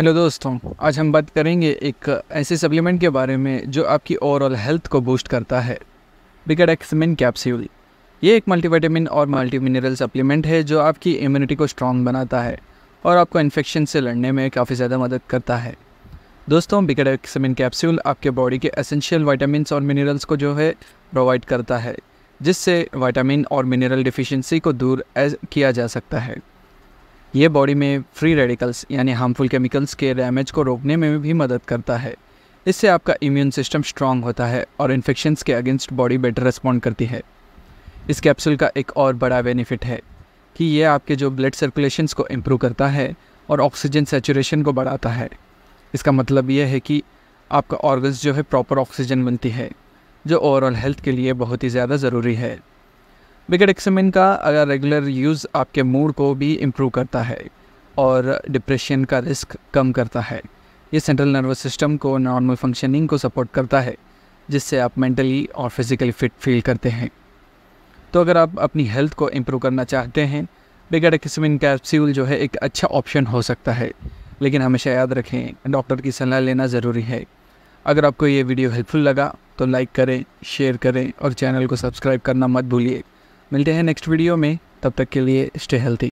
hello दोस्तों आज हम बात करेंगे एक ऐसे सप्लीमेंट के बारे में जो आपकी ओवरऑल हेल्थ को बूस्ट करता है एक्समिन कैप्स्यूल ये एक मल्टीविटामिन और मल्टी मिनरल सप्लीमेंट है जो आपकी इम्यूनिटी को स्ट्रॉन्ग बनाता है और आपको इन्फेक्शन से लड़ने में काफ़ी ज़्यादा मदद करता है दोस्तों एक्समिन कैप्स्यूल आपके बॉडी के एसेंशियल वाइटामिन और मिनरल्स को जो है प्रोवाइड करता है जिससे वाइटामिन और मिनरल डिफिशेंसी को दूर किया जा सकता है ये बॉडी में फ्री रेडिकल्स यानी हार्मफुल केमिकल्स के डैमेज को रोकने में भी मदद करता है इससे आपका इम्यून सिस्टम स्ट्रांग होता है और इन्फेक्शन के अगेंस्ट बॉडी बेटर रिस्पॉन्ड करती है इस कैप्सूल का एक और बड़ा बेनिफिट है कि यह आपके जो ब्लड सर्कुलेशंस को इम्प्रूव करता है और ऑक्सीजन सेचुरेशन को बढ़ाता है इसका मतलब यह है कि आपका ऑर्गन्स जो है प्रॉपर ऑक्सीजन मिलती है जो ओवरऑल हेल्थ के लिए बहुत ही ज़्यादा ज़रूरी है विकेट एक्समिन का अगर रेगुलर यूज़ आपके मूड को भी इम्प्रूव करता है और डिप्रेशन का रिस्क कम करता है ये सेंट्रल नर्वस सिस्टम को नॉर्मल फंक्शनिंग को सपोर्ट करता है जिससे आप मेंटली और फिज़िकली फिट फील करते हैं तो अगर आप अपनी हेल्थ को इम्प्रूव करना चाहते हैं बिगड़ किस्मिन कैप्सूल जो है एक अच्छा ऑप्शन हो सकता है लेकिन हमेशा याद रखें डॉक्टर की सलाह लेना ज़रूरी है अगर आपको ये वीडियो हेल्पफुल लगा तो लाइक करें शेयर करें और चैनल को सब्सक्राइब करना मत भूलिए मिलते हैं नेक्स्ट वीडियो में तब तक के लिए स्टे हेल्थी